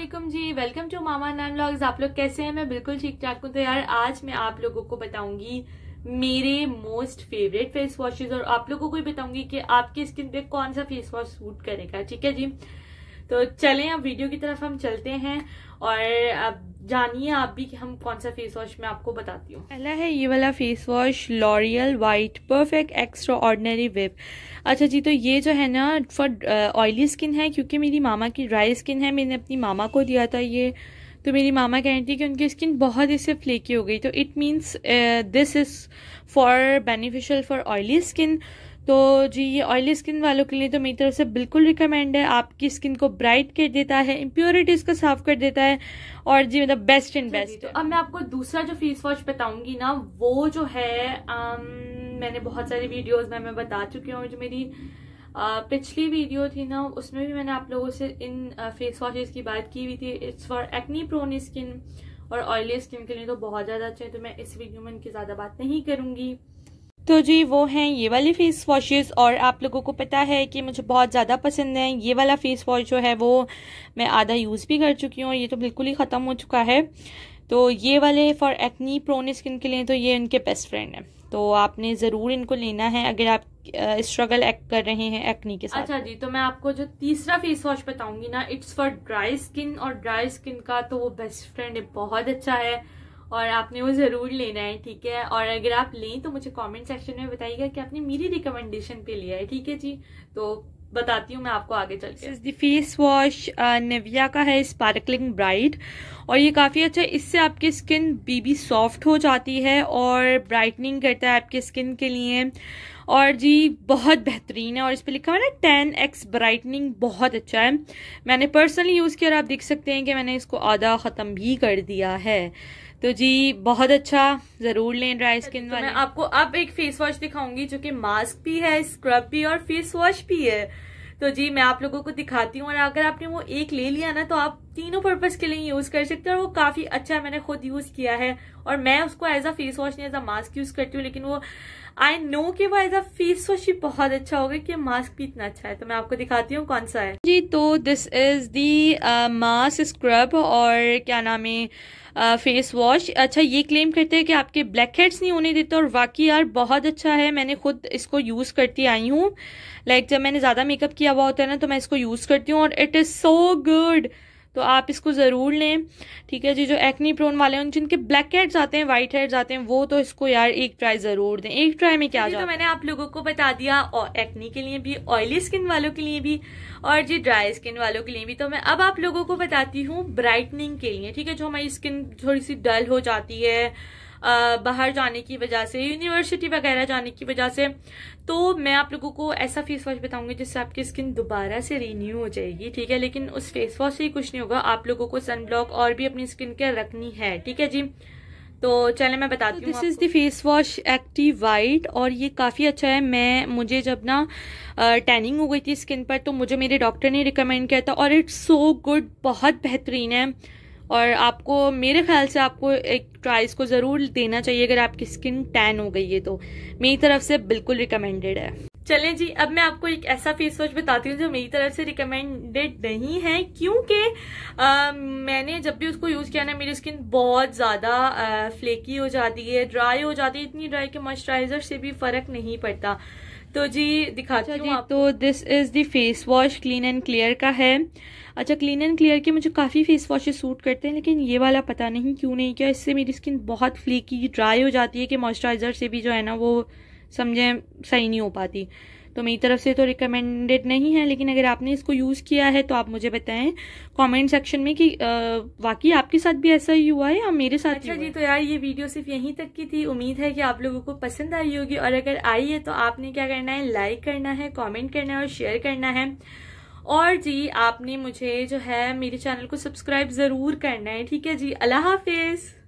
Aslam ji welcome to मामा नान blogs आप लोग कैसे हैं मैं बिल्कुल ठीक ठाक हूँ तो यार आज मैं आप लोगों को बताऊंगी मेरे मोस्ट फेवरेट फेस वॉशेज और आप लोगों को भी बताऊंगी कि आपकी स्किन पे कौन सा फेस वॉश सूट करेगा ठीक है जी तो चलें अब वीडियो की तरफ हम चलते हैं और अब जानिए आप भी कि हम कौन सा फेस वॉश मैं आपको बताती हूँ पहला है ये वाला face wash L'Oréal white perfect extraordinary whip अच्छा जी तो ये जो है ना फॉर ऑयली स्किन है क्योंकि मेरी मामा की ड्राई स्किन है मैंने अपनी मामा को दिया था ये तो मेरी मामा कह रही थी कि उनकी स्किन बहुत इससे फ्लेकी हो गई तो it means this is for beneficial for oily skin तो जी ये ऑयली स्किन वालों के लिए तो मेरी तरफ से बिल्कुल रिकमेंड है आपकी स्किन को ब्राइट कर देता है इम्प्योरिटीज़ को साफ कर देता है और जी मतलब बेस्ट इन बेस्ट तो अब मैं आपको दूसरा जो फेस वॉश बताऊंगी ना वो जो है आम, um, मैंने बहुत सारी वीडियोज़ में मैं बता चुकी हूँ जो मेरी आ, uh, पिछली वीडियो थी ना उसमें भी मैंने आप लोगों से इन फेस uh, वॉशेज़ की बात की हुई थी it's for acne prone skin और ऑयली स्किन के लिए तो बहुत ज़्यादा अच्छे हैं तो मैं इस वीडियो में इनकी ज़्यादा बात नहीं करूँगी तो जी वो हैं ये वाले फेस वॉशेस और आप लोगों को पता है कि मुझे बहुत ज़्यादा पसंद है ये वाला फेस वॉश जो है वो मैं आधा यूज़ भी कर चुकी हूँ और ये तो बिल्कुल ही ख़त्म हो चुका है तो ये वाले फॉर एक्नी प्रोन स्किन के लिए तो ये इनके बेस्ट फ्रेंड है तो आपने ज़रूर इनको लेना है अगर आप स्ट्रगल एक्ट कर रहे हैं एक्नी के साथ अच्छा जी तो मैं आपको जो तीसरा फेस वॉश बताऊंगी ना इट्स फॉर ड्राई स्किन और ड्राई स्किन का तो वो बेस्ट फ्रेंड बहुत अच्छा है और आपने वो ज़रूर लेना है ठीक है और अगर आप लें तो मुझे कमेंट सेक्शन में बताइएगा कि आपने मेरी रिकमेंडेशन पे लिया है ठीक है जी तो बताती हूँ मैं आपको आगे चल के द फेस वॉश निविया का है स्पार्कलिंग ब्राइट और ये काफ़ी अच्छा है इससे आपकी स्किन बीबी सॉफ्ट हो जाती है और ब्राइटनिंग करता है आपकी स्किन के लिए और जी बहुत बेहतरीन है और इस पर लिखा हुआ है ना टेन एक्स ब्राइटनिंग बहुत अच्छा है मैंने पर्सनली यूज़ किया और आप देख सकते हैं कि मैंने इसको आधा ख़त्म भी कर दिया है तो जी बहुत अच्छा ज़रूर लें ड्राई अच्छा, स्किन वाले तो मैं आपको अब एक फेस वॉश दिखाऊंगी जो कि मास्क भी है स्क्रब भी और फेस वॉश भी है तो जी मैं आप लोगों को दिखाती हूँ और अगर आपने वो एक ले लिया ना तो आप तीनों पर्पज के लिए यूज कर सकते हैं और वो काफी अच्छा मैंने खुद यूज किया है और मैं उसको एज अ फेस वॉश नहीं एज अ मास्क यूज करती हूँ लेकिन वो आई नो कि वो एज अ फेस वॉश ही बहुत अच्छा होगा कि मास्क भी इतना अच्छा है तो मैं आपको दिखाती हूँ कौन सा है जी तो this is the mask scrub और क्या नाम है फेस वॉश अच्छा ये क्लेम करते हैं कि आपके ब्लैक हेड्स नहीं होने देते और वाकई यार बहुत अच्छा है मैंने खुद इसको यूज़ करती आई हूँ लाइक जब मैंने ज़्यादा मेकअप किया हुआ होता है ना तो मैं इसको यूज़ करती हूँ और इट इज़ सो गुड तो आप इसको ज़रूर लें ठीक है जी जो एक्नी प्रोन वाले हैं जिनके ब्लैक हेड्स आते हैं वाइट हेड्स आते हैं वो तो इसको यार एक ट्राई ज़रूर दें एक ट्राई में क्या तो मैंने आप लोगों को बता दिया और एक्नी के लिए भी ऑयली स्किन वालों के लिए भी और जी ड्राई स्किन वालों के लिए भी तो मैं अब आप लोगों को बताती हूँ ब्राइटनिंग के लिए ठीक है जो हमारी स्किन थोड़ी सी डल हो जाती है बाहर जाने की वजह से यूनिवर्सिटी वगैरह जाने की वजह से तो मैं आप लोगों को ऐसा फेस वॉश बताऊंगी जिससे आपकी स्किन दोबारा से रीन्यू हो जाएगी ठीक है लेकिन उस फेस वॉश से ही कुछ नहीं होगा आप लोगों को सन ब्लॉक और भी अपनी स्किन केयर रखनी है ठीक है जी तो चले मैं बताती हूँ this is the face wash active white और ये काफ़ी अच्छा है मैं मुझे जब ना टैनिंग हो गई थी स्किन पर तो मुझे मेरे डॉक्टर ने रिकमेंड किया था और इट्स सो गुड बहुत बेहतरीन है और आपको मेरे ख्याल से आपको एक ट्राई इसको ज़रूर देना चाहिए अगर आपकी स्किन टैन हो गई है तो मेरी तरफ से बिल्कुल रिकमेंडेड है चले जी अब मैं आपको एक ऐसा फेस वॉश बताती हूँ जो मेरी तरफ से रिकमेंडेड नहीं है क्योंकि मैंने जब भी उसको यूज़ किया ना मेरी स्किन बहुत ज़्यादा फ्लेकी हो जाती है ड्राई हो जाती है इतनी ड्राई कि मॉइस्चराइजर से भी फ़र्क नहीं पड़ता तो जी दिखाती अच्छा जी तो this is the face wash clean and clear का है अच्छा क्लीन एंड क्लियर के मुझे काफ़ी फेस वॉशेस सूट करते हैं लेकिन ये वाला पता नहीं क्यों नहीं किया इससे मेरी स्किन बहुत फ्लीकी ड्राई हो जाती है कि मॉइस्चराइज़र से भी जो है ना वो समझें सही नहीं हो पाती तो मेरी तरफ से तो रिकमेंडेड नहीं है लेकिन अगर आपने इसको यूज़ किया है तो आप मुझे बताएं कमेंट सेक्शन में कि वाकई आपके साथ भी ऐसा ही हुआ है या मेरे साथ अच्छा जी तो यार ये वीडियो सिर्फ यहीं तक की थी उम्मीद है कि आप लोगों को पसंद आई होगी और अगर आई है तो आपने क्या करना है लाइक करना है कॉमेंट करना है और शेयर करना है और जी आपने मुझे जो है मेरे चैनल को सब्सक्राइब ज़रूर करना है ठीक है जी अल्लाह हाफिज़